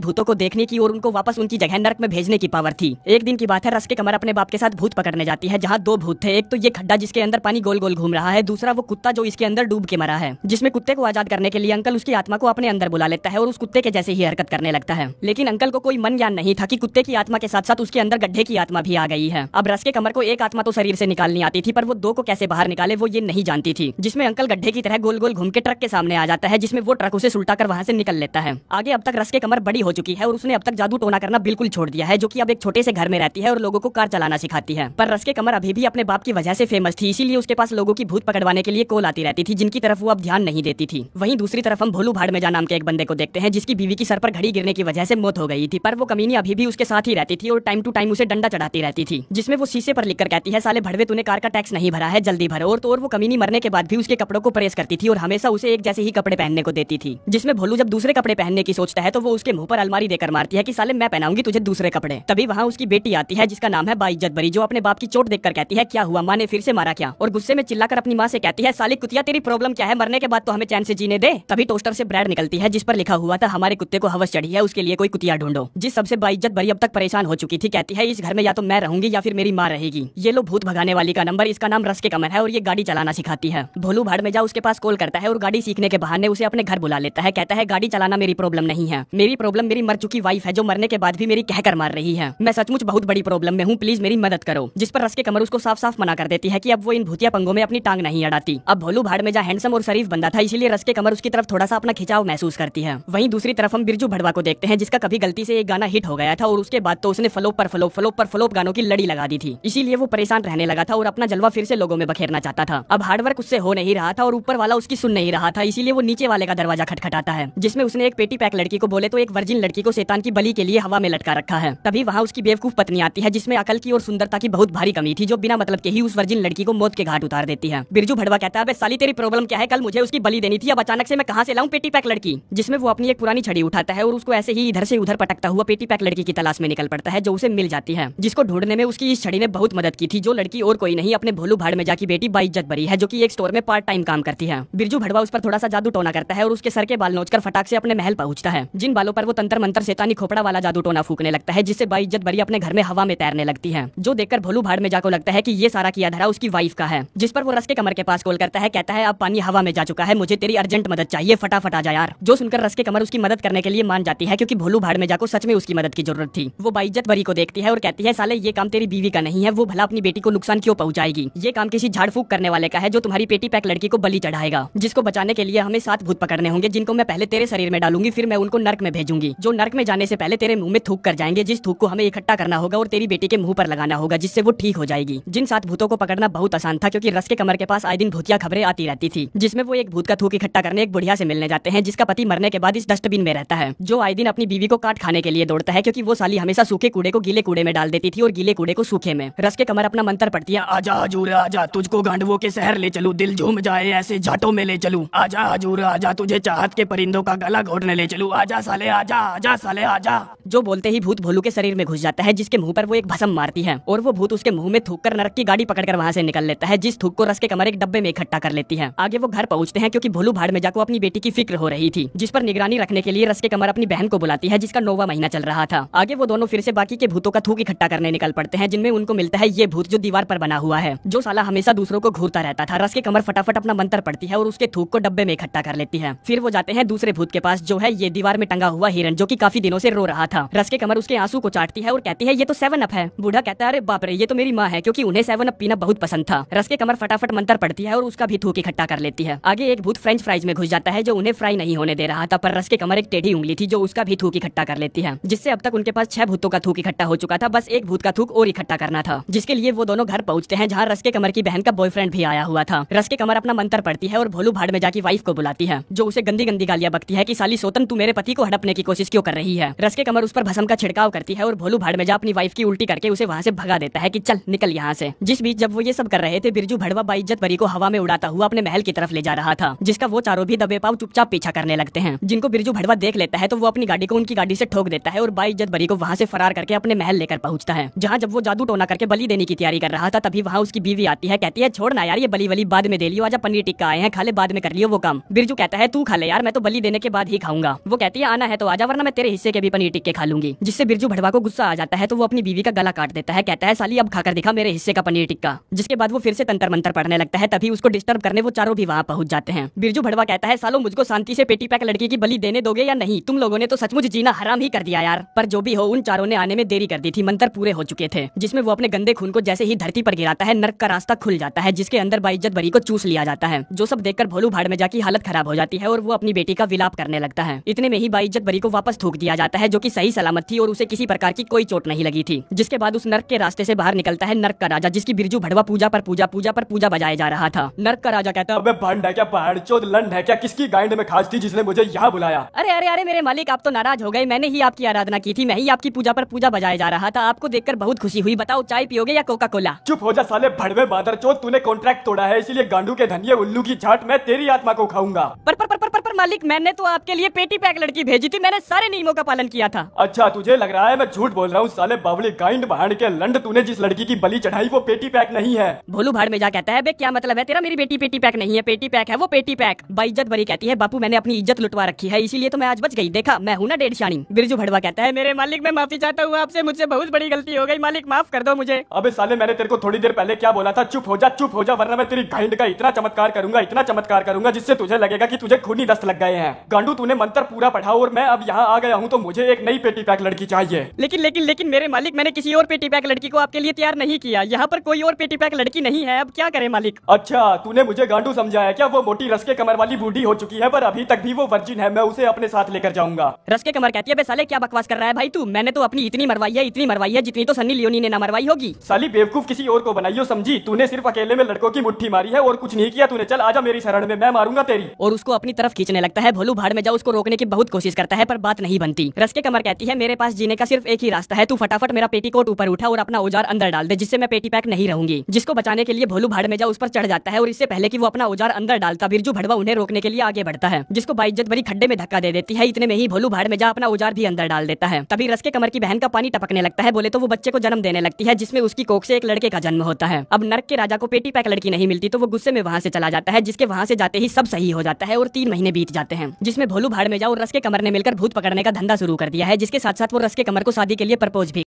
भूतों को देखने की और उनको वापस उनकी जगह नरक में भेजने की पावर थी एक दिन की बात है रस के कमर अपने बाप के साथ भूत पकड़ने जाती है जहाँ दो भूत थे एक तो ये खड्डा जिसके अंदर पानी गोल गोल घूम रहा है दूसरा वो कुत्ता जो इसके अंदर डूब के मरा है जिसमें कुत्ते को आजाद करने के लिए अंकल उसकी आत्मा को अपने अंदर बुला लेता है और उस कुत्ते के जैसे ही हरकत करने लगता है लेकिन अंकल को कोई मन ज्ञान नहीं था की कुत्ते की आत्मा के साथ साथ उसके अंदर गड्ढे की आत्मा भी आ गई है अब रस के कमर को एक आत्मा तो शरीर से निकालनी आती थी पर वो दो को कैसे बाहर निकाले वो ये नहीं जानती थी जिसमें अंकल गड्ढे की तरह गोल गोल घूम के ट्रक के सामने आ जाता है जिसमें वो ट्रक उसे सुलटा कर वहाँ से निकल लेता है आगे अब तक रस के कमर बड़ी हो चुकी है और उसने अब तक जादू टोना करना बिल्कुल छोड़ दिया है जो कि अब एक छोटे से घर में रहती है और लोगों को कार चलाना सिखाती है पर रस के कमर अभी भी अपने बाप की वजह से फेमस थी इसीलिए उसके पास लोगों की भूत पकड़वाने के लिए कॉल आती रहती थी जिनकी तरफ वो अब ध्यान नहीं देती थी वहीं दूसरी तरफ हम भोलू भाड़ में नाम के एक बंदे को देखते हैं जिसकी बीवी की सर पर घड़ी गिरने की वजह से मौत हो गई थी पर वो कमीनी अभी भी उसके साथ ही रहती थी और टाइम टू टाइम उसे डंडा चढ़ाती रहती थी जिसमें वो शीशे पर लिखकर कहती है साले भड़वे तूने कार का टैक्स नहीं भरा है जल्दी भरो और तो और वो कमीनी मरने के बाद भी उसके कपड़ों को प्रेस करती थी और हमेशा उसे एक जैसे ही कपड़े पहनने को देती थी जिसमें भोलू जब दूसरे कपड़े पहनने की सोचता है तो वो उसके मुंह पर अलमारी देकर मारती है कि साले मैं पहनाऊंगी तुझे दूसरे कपड़े तभी वहाँ उसकी बेटी आती है जिसका नाम है बाइज्जत बरी जो अपने बाप की चोट देखकर कहती है क्या हुआ माँ ने फिर से मारा क्या और गुस्से में चिल्लाकर अपनी माँ से कहती है साली कुतिया तेरी प्रॉब्लम क्या है मरने के बाद तो हमें चैन से जीने दे तभी टोस्टर से ब्रेड निकलती है जिस पर लिखा हुआ था हमारे कुत्ते को हवस चढ़ी है उसके लिए कोई कुतिया ढूंढो जिस सबसे इज्जत बरी अब तक परेशान हो चुकी थी कहती है इस घर में या तो मैं रहूंगी या फिर मेरी माँ रहेगी ये लोग भूत भगाने वाली का नंबर इसका नाम रस के कमर है और ये गाड़ी चलाना सिखाती है भोलू भाड़ में जा उसके पास कॉल करता है और गाड़ी सीखने के बहाने उसे अपने घर बुला लेता है कहता है गाड़ी चलाना मेरी प्रॉब्लम नहीं है मेरी प्रॉब्लम प्रॉब्लम मेरी मर चुकी वाइफ है जो मरने के बाद भी मेरी कहकर मार रही है मैं सचमुच बहुत बड़ी प्रॉब्लम में हूँ प्लीज मेरी मदद करो जिस पर रस के कमर उसको साफ साफ मना कर देती है की अब वो इन भूतिया पंगों में अपनी टांग नहीं अड़ाती अब भोलू भाड़ में जहाँ हैंडसम और शरीफ बंदा था इसलिए रस के कमर उसकी तरफ थोड़ा सा अपना खिंचाव महसूस करती है वही दूसरी तरफ हम बिरजू भड़वा को देखते हैं जिसका कभी गलती से एक गाना हिट हो गया था और उसके बाद तो उसने फलोप पर फलोप फलोप पर फलोप गानों की लड़ी लगा दी थी इसीलिए वो परेशान रहने लगा था और अपना जलवा फिर से लोगों में बखेरना चाहता था अब हार्डवर्क उससे हो नहीं रहा था और ऊपर वाला उसकी सुन नहीं रहा था इसीलिए वो नीचे वाले का दरवाजा खटखटाता है जिसमें उसने एक पेटी पैक लड़की को बोले तो एक वर्जिन नाजिन लड़की को शैतान की बलि के लिए हवा में लटका रखा है तभी वहाँ उसकी बेवकूफ पत्नी आती है जिसमें अकल की और सुंदरता की बहुत भारी कमी थी जो बिना मतलब के ही उस वर्जिन लड़की को मौत के घाट उतार देती है बिरजू भड़वा कहता है साली तेरी प्रॉब्लम क्या है कल मुझे उसकी बलि देनी थी अब अचानक से मैं कहाँ से लाऊं पेटी पैक लड़की जिसमें वो अपनी एक पुरानी छड़ी उठाता है और उसको ऐसे ही इधर से उधर पटकता हुआ पेटी पैक लड़की की तलाश में निकल पड़ता है जो उसे मिल जाती है जिसको ढूंढने में उसकी इस छड़ी ने बहुत मदद की थी जो लड़की और कोई नहीं अपने भोलू भाड़ में जाकर बेटी बाइज्जत बरी है जो की एक स्टोर में पार्ट टाइम काम करती है बिरजू भड़वा उस पर थोड़ा सा जादू टोना करता है और उसके सर के बाल नोचकर फटाक से अपने महल पहुंचता है जिन बालों पर वो तंत्र मंत्र शैतानी खोपड़ा वाला जादू टोना फूकने लगता है जिससे बाइज्जत बरी अपने घर में हवा में तैरने लगती है जो देखकर भोलू भाड़ में जाको लगता है की ये सारा किया धरा उसकी वाइफ का है जिस पर वो रस के कमर के पास कॉल करता है कहता है अब पानी हवा में जा चुका है मुझे तेरी अर्जेंट मदद चाहिए फटाफट आ जा यार जो सुनकर रस के कमर उसकी मदद करने के लिए मान जाती है क्योंकि भोलू भाड़ में जाको सच में उसकी मदद की जरूरत थी वो बाइज्जत बरी को देखती है और कहती है साले ये काम तेरी बीवी का नहीं है वो भला अपनी बेटी को नुकसान क्यों पहुंचाएगी ये काम किसी झाड़ फूक करने वाले का है जो तुम्हारी पेटी पैक लड़की को बलि चढ़ाएगा जिसको बचाने के लिए हमें सात भूत पकड़ने होंगे जिनको मैं पहले तेरे शरीर में डालूंगी फिर मैं उनको नर्क में भेजूंगी होगी जो नर्क में जाने से पहले तेरे मुंह में थूक कर जाएंगे जिस थूक को हमें इकट्ठा करना होगा और तेरी बेटी के मुंह पर लगाना होगा जिससे वो ठीक हो जाएगी जिन सात भूतों को पकड़ना बहुत आसान था क्योंकि रस के कमर के पास आए दिन भूतिया खबरें आती रहती थी जिसमें वो एक भूत का थूक इकट्ठा करने एक बुढ़िया से मिलने जाते हैं जिसका पति मरने के बाद इस डस्टबिन में रहता है जो आए दिन अपनी बीवी को काट खाने के लिए दौड़ता है क्योंकि वो साली हमेशा सूखे कूड़े को गीले कूड़े में डाल देती थी और गीले कूड़े को सूखे में रस के कमर अपना मंत्र पड़ती है आजा हजूर आजा तुझको गांडवो के शहर ले चलू दिल झूम जाए ऐसे झाटो में ले चलू आजा हजूर आजा तुझे चाहत के परिंदों का गला घोटने ले चलू आजा साले आजा आजा साले आजा जो बोलते ही भूत भोलू के शरीर में घुस जाता है जिसके मुंह पर वो एक भसम मारती है और वो भूत उसके मुंह में थूक कर नरक की गाड़ी पकड़कर वहाँ से निकल लेता है जिस थूक को रस के कमर एक डब्बे में इकट्ठा कर लेती है आगे वो घर पहुँचते हैं क्योंकि भोलू भाड़ में जाकर अपनी बेटी की फिक्र हो रही थी जिस पर निगरानी रखने के लिए रस के कमर अपनी बहन को बुलाती है जिसका नोवा महीना चल रहा था आगे वो दोनों फिर से बाकी के भूतों का थूक इकट्ठा करने निकल पड़ते हैं जिनमें उनको मिलता है ये भूत जो दीवार पर बना हुआ है जो साला हमेशा दूसरों को घूरता रहता था रस के कमर फटाफट अपना मंत्र पड़ती है और उसके थूक को डब्बे में इकट्ठा कर लेती है फिर वो जाते हैं दूसरे भूत के पास जो है ये दीवार में टंगा हुआ हिरन स्टूडेंट जो की काफी दिनों से रो रहा था रस के कमर उसके आंसू को चाटती है और कहती है ये तो सेवन अप है बूढ़ा कहता है अरे बाप रे ये तो मेरी माँ है क्योंकि उन्हें सेवन अप पीना बहुत पसंद था रस के कमर फटाफट मंत्र पड़ती है और उसका भी थूक इकट्ठा कर लेती है आगे एक भूत फ्रेंच फ्राइज में घुस जाता है जो उन्हें फ्राई नहीं होने दे रहा था पर रस के कमर एक टेढ़ी उंगली थी जो उसका भी थूक इकट्ठा कर लेती है जिससे अब तक उनके पास छह भूतों का थूक इकट्ठा हो चुका था बस एक भूत का थूक और इकट्ठा करना था जिसके लिए वो दोनों घर पहुंचते हैं जहाँ रस के कमर की बहन का बॉयफ्रेंड भी आया हुआ था रस के कमर अपना मंत्र पड़ती है और भोलू भाड़ में जाकर वाइफ को बुलाती है जो उसे गंदी गंदी गालियां बकती है की साली सोतन तू मेरे पति को हड़पने की कोशिश कोशिश क्यों कर रही है रस के कमर उस पर भसम का छिड़काव करती है और भोलू भाड़ में जा अपनी वाइफ की उल्टी करके उसे वहाँ से भगा देता है की चल निकल यहाँ से जिस बीच जब वो ये सब कर रहे थे बिरजू भड़वा इज्जत परी को हवा में उड़ाता हुआ अपने महल की तरफ ले जा रहा था जिसका वो चारों भी दबे पाव चुपचाप पीछा करने लगते हैं जिनको बिरजू भड़वा देख लेता है तो वो अपनी गाड़ी को उनकी गाड़ी से ठोक देता है और इज्जत बरी को वहाँ से फरार करके अपने महल लेकर पहुंचता है जहाँ जब वो जादू टोना करके बलि देने की तैयारी कर रहा था तभी वहाँ उसकी बीवी आती है कहती है छोड़ना यार ये बली वली बाद में दे लियो आज पनीर टिक्का आए हैं खाले बाद में कर लियो वो काम बिरजू कहता है तू खा ले यार मैं तो बलि देने के बाद ही खाऊंगा वो कहती है आना है तो आजा वरना मैं तेरे हिस्से के भी पनीर टिक्के खा लूंगी जिससे बिरजू भड़वा को गुस्सा आ जाता है तो वो अपनी बीवी का गला काट देता है कहता है साली अब खाकर दिखा मेरे हिस्से का पनीर टिक्का जिसके बाद वो फिर से तंत्र मंत्र पढ़ने लगता है तभी उसको डिस्टर्ब करने वो चारों भी वहाँ पहुंच जाते हैं बिरजू भड़वा कहता है सालो मुझको शांति से पेटी पैक लड़की की बलि देने दोगे या नहीं तुम लोगों ने तो सचमुच जीना हराम ही कर दिया यार पर जो भी हो उन चारों ने आने में देरी कर दी थी मंत्र पूरे हो चुके थे जिसमें वो अपने गंदे खून को जैसे ही धरती पर गिराता है नर्क का रास्ता खुल जाता है जिसके अंदर बाइज्जत बरी को चूस लिया जाता है जो सब देखकर भोलू भाड़ में जाकर हालत खराब हो जाती है और वो अपनी बेटी का विलाप करने लगता है इतने में ही बाइज्जत बरी को वापस थूक दिया जाता है जो कि सही सलामत थी और उसे किसी प्रकार की कोई चोट नहीं लगी थी जिसके बाद उस नर्क के रास्ते से बाहर निकलता है नर्क का राजा जिसकी बिरजू भड़वा पूजा पर पूजा पूजा पर पूजा बजाया जा रहा था नर्क का राजा कहता अबे भंड है क्या पहाड़ चोद लंड है क्या किसकी गाइंड में खास थी जिसने मुझे यहाँ बुलाया अरे अरे अरे मेरे मालिक आप तो नाराज हो गए मैंने ही आपकी आराधना की थी मैं ही आपकी पूजा पर पूजा बजाया जा रहा था आपको देखकर बहुत खुशी हुई बताओ चाय पियोगे या कोका कोला चुप हो जा साले भड़वे बादर चोद तूने कॉन्ट्रैक्ट तोड़ा है इसलिए गांडू के धनिये उल्लू की झाट मैं तेरी आत्मा को खाऊंगा पर पर पर पर, पर पर मालिक मैंने तो आपके लिए पेटी पैक लड़की भेजी थी मैंने सारे नियमों का पालन किया था अच्छा तुझे लग रहा है मैं झूठ बोल रहा हूँ साले बावली गाइंड भाड़ के लंड तूने जिस लड़की की बलि चढ़ाई वो पेटी पैक नहीं है भोलू भाड़ में जा कहता है क्या मतलब है तेरा मेरी बेटी पेटी पैक नहीं है पेटी पैक है वो पेटी पैक इज्जत बरी कहती है बापू मैंने अपनी इज्जत लुटवा रखी है इसीलिए तो मैं आज बच गई देखा मैं हूँ ना डेढ़ शानी बिरजू भड़वा कहता है मेरे मालिक मैं माफी चाहता हूँ आपसे मुझसे बहुत बड़ी गलती हो गई मालिक माफ कर दो मुझे अब साले मैंने तेरे को थोड़ी देर पहले क्या बोला था चुप हो जा चुप हो जा वरना मैं तेरी गाइंड का इतना चमत्कार करूंगा इतना चमत्कार करूंगा जिससे तुझे लगेगा की तुझे खूनी दस दस्त लग गए हैं गांडू तूने मंत्र पूरा पढ़ा और मैं अब यहाँ आ गया हूँ तो मुझे एक नई पेटी पैक लड़की चाहिए लेकिन लेकिन लेकिन मेरे मालिक मैंने किसी और पेटी पैक लड़की को आपके लिए तैयार नहीं किया यहाँ पर कोई और पेटी पैक लड़की नहीं है अब क्या करे मालिक अच्छा तूने मुझे गांडू समझाया क्या वो मोटी रस के कमर वाली बूढ़ी हो चुकी है पर अभी तक भी वो वर्जिन है मैं उसे अपने साथ लेकर जाऊंगा रस के कमर कहती है साले क्या बकवास कर रहा है भाई तू मैंने तो अपनी इतनी मरवाई है इतनी मरवाई है जितनी तो सन्नी लियोनी ने ना मरवाई होगी साली बेवकूफ किसी और को बनाइयो समझी तूने सिर्फ अकेले में लड़कों की मुठ्ठी मारी है और कुछ नहीं किया तूने चल आजा मेरी शरण में मैं मारूंगा तेरी और उसको अपनी तरफ खींच खींचने लगता है भोलू भाड़ में जाओ उसको रोकने की बहुत कोशिश करता है पर बात नहीं बनती के कमर कहती है मेरे पास जीने का सिर्फ एक ही रास्ता है तू फटाफट मेरा कोट ऊपर उठा और अपना औजार अंदर डाल दे जिससे मैं पेटी पैक नहीं रहूंगी जिसको बचाने के लिए भोलू भाड़ में जाओ उस पर चढ़ जाता है और इससे पहले की वो अपना औजार अंदर डालता बिरजू भड़वा उन्हें रोकने के लिए आगे बढ़ता है जिसको बाइज्जत भरी खड्डे में धक्का दे देती है इतने में ही भोलू भाड़ में जा अपना औजार भी अंदर डाल देता है तभी के कमर की बहन का पानी टपकने लगता है बोले तो वो बच्चे को जन्म देने लगती है जिसमें उसकी कोख से एक लड़के का जन्म होता है अब नर्क के राजा को पेटी पैक लड़की नहीं मिलती तो वो गुस्से में वहाँ से चला जाता है जिसके वहाँ से जाते ही सब सही हो जाता है और तीन महीने बीत जाते हैं जिसमें भोलू भाड़ में जाओ और रस के कमर ने मिलकर भूत पकड़ने का धंधा शुरू कर दिया है जिसके साथ साथ वो रस के कमर को शादी के लिए प्रपोज भी